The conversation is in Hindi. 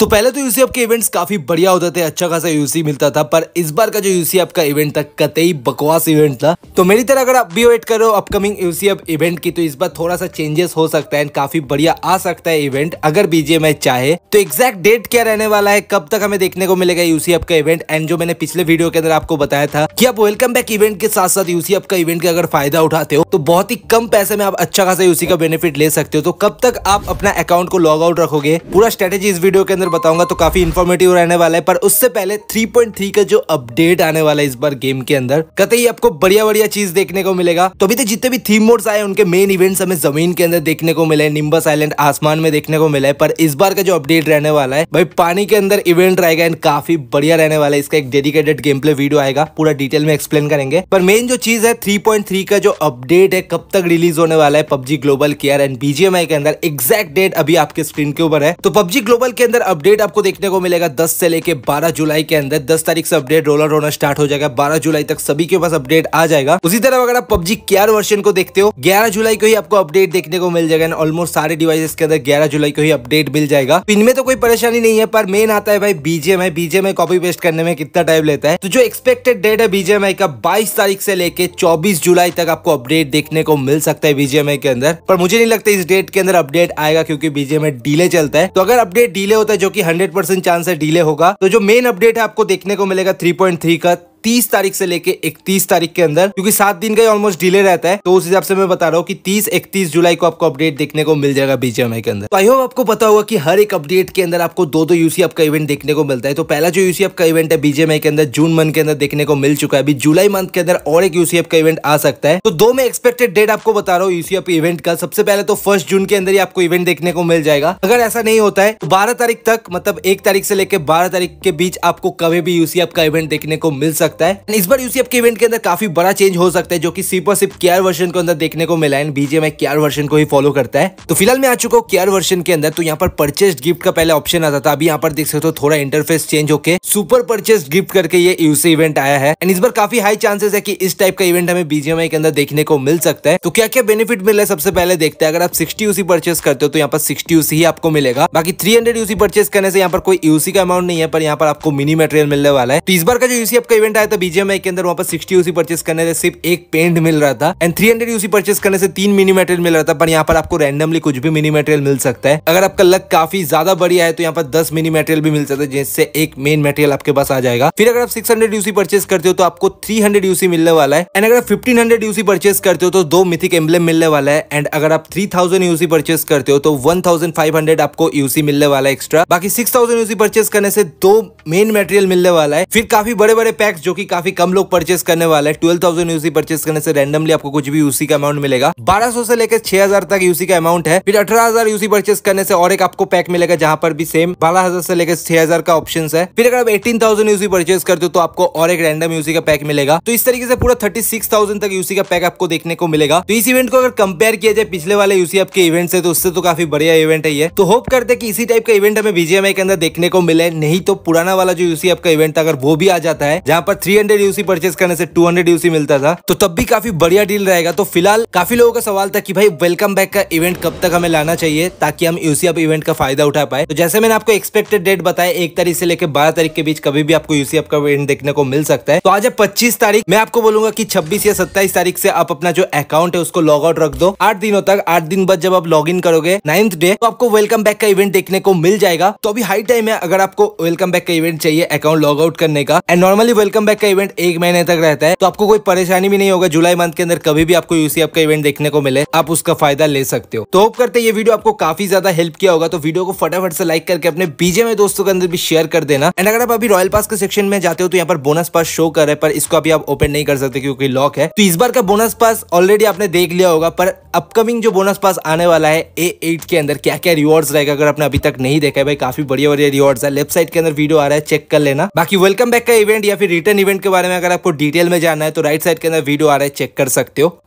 तो पहले तो यूसी के इवेंट्स काफी बढ़िया होते थे अच्छा खासा यूसी मिलता था पर इस बार का जो यूसी का इवेंट था कतई बकवास इवेंट था तो मेरी तरह अगर आप भी वेट करो अपकमिंग यूसी इवेंट की तो इस बार थोड़ा सा चेंजेस हो सकता है काफी बढ़िया आ सकता है इवेंट अगर में चाहे तो एग्जैक्ट डेट क्या रहने वाला है कब तक हमें देखने को मिलेगा यूसी का इवेंट एंड जो मैंने पिछले वीडियो के अंदर आपको बताया था कि आप वेलकम बैक इवेंट के साथ साथ यूसी का इवेंट का अगर फायदा उठाते हो तो बहुत ही कम पैसे में आप अच्छा खासा यूसी का बेनिफिट ले सकते हो तो कब तक आप अपना अकाउंट को लॉग आउट रखोगे पूरा स्ट्रेटेजी इस वीडियो के अंदर अंदर बताऊंगा तो काफी इन्फॉर्मेटिव रहने वाला है पर उससे पहले 3.3 का जो अपडेट आने वाला है इस बार गेम के अंदर कतई आपको बढ़िया बढ़िया चीज देखने को मिलेगा तो अभी तक तो जितने भी थीम मोड्स आए उनके मेन इवेंट्स हमें जमीन के अंदर देखने को मिले निम्बस आइलैंड आसमान में देखने को मिला है पर इस बार का जो अपडेट रहने वाला है भाई पानी के अंदर इवेंट रहेगा एंड काफी बढ़िया रहने वाला है इसका एक डेडिकेटेड गेम प्ले वीडियो आएगा पूरा डिटेल में एक्सप्लेन करेंगे पर मेन जो चीज है थ्री का जो अपडेट है कब तक रिलीज होने वाला है PUBG global care and BGMI के अंदर एग्जैक्ट डेट अभी आपके स्क्रीन के ऊपर है तो पबजी ग्लोबल के अंदर अपडेट आपको देखने को मिलेगा दस से लेकर बारह जुलाई के अंदर दस तारीख से अपडेट रोलर होना स्टार्ट हो जाएगा बारह जुलाई तक सभी के पास अपडेट आ जाएगा उसी तरह अगर आप पब्जी क्यार वर्षन को देखते हो ग्यारह जुलाई को ही आपको अपडेट देखने को मिल जाएगा ऑलमोस्ट सारे डिवाइस के अंदर ग्यारह जुलाई को ही अपडेट मिल जाएगा तो इनमें तो कोई परेशानी नहीं है पर मेन आता है भाई बीजेएमआई बीजेएमआई कॉपी पेस्ट करने में कितना टाइम लेता है तो जो एक्सपेक्टेड डेट है बीजेएमआई का बाईस तारीख से लेकर चौबीस जुलाई तक आपको अपडेट देखने को मिल सकता है बीजेएमआई के अंदर पर मुझे नहीं लगता इस डेट के अंदर अपडेट आएगा क्योंकि बीजेएमआई डीले चलता है तो अगर अपडेट डीले होता है जो कि 100% चांस है डिले होगा तो जो मेन अपडेट है आपको देखने को मिलेगा 3.3 का 30 तारीख से लेके इकतीस तारीख के अंदर क्योंकि सात दिन का ही ऑलमोस्ट डिले रहता है तो उस हिसाब से मैं बता रहा हूँ की तीस इकतीस जुलाई को आपको अपडेट देखने को मिल जाएगा बीजेएमआई के अंदर आई तो होप आपको पता होगा कि हर एक अपडेट के अंदर आपको दो दो यूसी आपका इवेंट देखने को मिलता है तो पहला जो यूसी आपका इवेंट है बीजेएमआई के अंदर जून मंथ के अंदर देखने को मिल चुका है अभी जुलाई मंथ के अंदर और एक यूसी का इवेंट आ सकता है तो दो में एक्सपेक्टेड डेट आपको बता रहा हूँ यूसी इवेंट का सबसे पहले तो फर्स्ट जून के अंदर ही आपको इवेंट देखने को मिल जाएगा अगर ऐसा नहीं होता है तो बारह तारीख तक मतलब एक तारीख से लेकर बारह तारीख के बीच आपको कभी भी यूसी का इवेंट देखने को मिल सकता है सकता है इस बार यूसीएफ के इवेंट के अंदर काफी बड़ा चेंज हो सकता है जो कि सिर्फ सिप केयर वर्षन के अंदर देखने को मिला है बीजेएमआई केयर वर्षन को ही फॉलो करता है तो फिलहाल मैं आ चुका हूँ केयर वर्षन के अंदर तो यहाँ पर परचेज गिफ्ट का पहले ऑप्शन आता था अभी यहाँ पर देख सकते हो थोड़ा इंटरफेस चेंज होकर सुपर परचेज गिफ्ट करके ये यूसी इवेंट आया है एंड इस बार काफी हाई चांसेस है कि इस टाइप का इवेंट हमें बीजेएमआई के अंदर देखने को मिल सकता है तो क्या क्या बेनिफिट मिल रहा है सबसे पहले देखते हैं अगर आप 60 यूसी परचेस करते हो तो यहाँ पर 60 यूसी ही आपको मिलेगा बाकी 300 हंड्रेड यूसी परचेस करने से यहाँ पर कोई यूसी का अमाउंट नहीं है पर यहाँ पर आपको मिनी मटेरियल मिलने वाला है तो इस बार का जो यूसी आपका इवेंट पेंट आया था बीजेम के अंदर वहाँ पर सिक्सटी यूसी परचेस करने से सिर्फ एक पेंट मिल रहा था and three hundred UC purchase करने से तीन मिनी मेटेरियल मिल रहा था पर यहाँ पर आपको रैंडमली कुछ भी मिनी मेटेरियल मिल सकता है अगर आपका लक काफी ज्यादा बढ़िया है तो यहाँ पर दस मिनी मेटेरियल भी मिल सकता है जिससे एक मेन मेटेरियल आपके पास आ जाएगा फिर अगर आप सिक्स हंड्रेड यूसी परचेस करते हो तो आपको थ्री हंड्रेड यूसी मिलने वाला है एंड अगर आप फिफ्टीन हंड्रेड यूसी परचेस करते हो तो दो मिथिक एम्बलेम मिलने वाला है एंड अगर आप थ्री थाउजेंड यूसी परचेस करते हो तो वन थाउजेंड फाइव हंड्रेड आपको यूसी मिलने वाला है एक्स्ट्रा बाकी सिक्स थाउजेंड यूसी परचेस करने से दो मेन मेटेरियल मिलने वाला है फिर काफी बड़े बड़े पैक्स जो कि काफी कम लोग परचेस करने वाले हैं ट्वेल्व थाउजेंड यूसी परचेस करने से रैंडमली आपको कुछ भी यूसी का अमाउंट मिलेगा बारह सौ से लेकर छह हजार तक यूसी का अमाउंट है फिर अठारह हजार यूसी परचेस करने से और एक आपको पैक मिलेगा जहां पर भी सेम बारह हजार से लेकर छह हजार का ऑप्शन है फिर अगर आप एटीन थाउजेंड यूसी परचेस करते हो तो आपको और एक रैंडम यूसी का पैक मिलेगा तो इस तरीके से पूरा थर्टी सिक्स थाउजेंड तक यूसी का पैक आपको देखने को मिलेगा तो इस इवेंट को अगर कंपेयर किया जाए पिछले वाले यूसी आपके इवेंट से तो उससे तो काफी बढ़िया इवेंट है ये तो होप करते कि इसी टाइप का इवेंट हमें बीजेएमआई के अंदर देखने को मिले नहीं तो पुराना वाला जो यूसी आपका इवेंट था अगर वो भी आ जाता है जहां पर बाद थ्री हंड्रेड यूसी परचेज करने से टू हंड्रेड यूसी मिलता था तो तब भी काफी बढ़िया डील रहेगा तो फिलहाल काफी लोगों का सवाल था कि भाई वेलकम बैक का इवेंट कब तक हमें लाना चाहिए ताकि हम यूसी अप इवेंट का फायदा उठा पाए तो जैसे मैंने आपको एक्सपेक्टेड डेट बताया एक तारीख से लेकर बारह तारीख के बीच कभी भी आपको यूसी अप का इवेंट देखने को मिल सकता है तो आज है पच्चीस तारीख मैं आपको बोलूंगा की छब्बीस या सत्ताईस तारीख से आप अपना जो अकाउंट है उसको लॉग आउट रख दो आठ दिनों तक आठ दिन बाद जब आप लॉग इन करोगे नाइन्थ डे तो आपको वेलकम बैक का इवेंट देखने को मिल जाएगा तो अभी हाई टाइम है अगर आपको वेलकम बैक का इवेंट चाहिए अकाउंट लॉग आउट करने का एंड नॉर्मली वेलकम बैक का इवेंट एक महीने तक रहता है तो आपको कोई परेशानी भी नहीं होगा जुलाई मंथ के अंदर कभी भी आपको यूसीएफ का इवेंट देखने को मिले आप उसका फायदा ले सकते हो तो होप करते ये वीडियो आपको काफी ज्यादा हेल्प किया होगा तो वीडियो को फटाफट से लाइक करके अपने बीजे में दोस्तों के अंदर भी शेयर कर देना एंड अगर आप अभी रॉयल पास के सेक्शन में जाते हो तो यहाँ पर बोनस पास शो कर रहे पर इसको अभी आप ओपन नहीं कर सकते क्योंकि लॉक है तो इस बार का बोनस पास ऑलरेडी आपने देख लिया होगा पर अपकमिंग जो बोनस पास आने वाला है ए के अंदर क्या क्या रिवॉर्ड्स रहेगा अगर आपने अभी तक नहीं देखा है भाई काफी बढ़िया बढ़िया रिवॉर्ड्स है लेफ्ट साइड के अंदर वीडियो आ रहा है चेक कर लेना बाकी वेलकम बैक का इवेंट या फिर रिटर्न इवेंट के बारे में अगर आपको डिटेल में जानना है तो राइट साइड के अंदर वीडियो आ रहा है चेक कर सकते हो